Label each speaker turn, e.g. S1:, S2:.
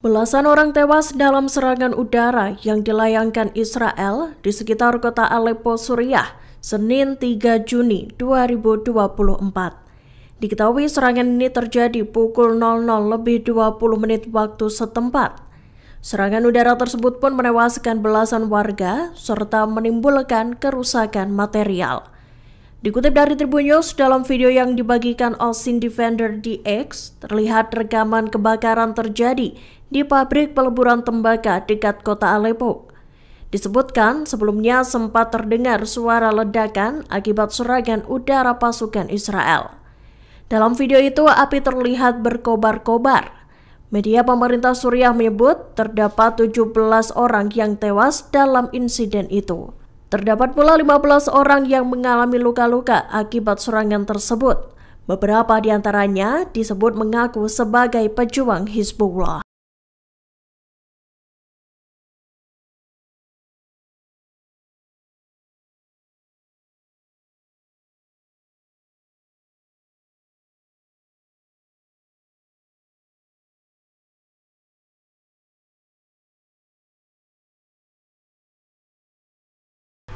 S1: Belasan orang tewas dalam serangan udara yang dilayangkan Israel di sekitar kota Aleppo, Suriah, Senin 3 Juni 2024. Diketahui serangan ini terjadi pukul 00 lebih 20 menit waktu setempat. Serangan udara tersebut pun menewaskan belasan warga serta menimbulkan kerusakan material. Dikutip dari Tribun News, dalam video yang dibagikan Austin Defender DX terlihat rekaman kebakaran terjadi di pabrik peleburan tembaga dekat kota Aleppo. Disebutkan sebelumnya sempat terdengar suara ledakan akibat serangan udara pasukan Israel. Dalam video itu, api terlihat berkobar-kobar. Media pemerintah Suriah menyebut terdapat 17 orang yang tewas dalam insiden itu. Terdapat pula 15 orang yang mengalami luka-luka akibat serangan tersebut.
S2: Beberapa di antaranya disebut mengaku sebagai pejuang Hizbullah.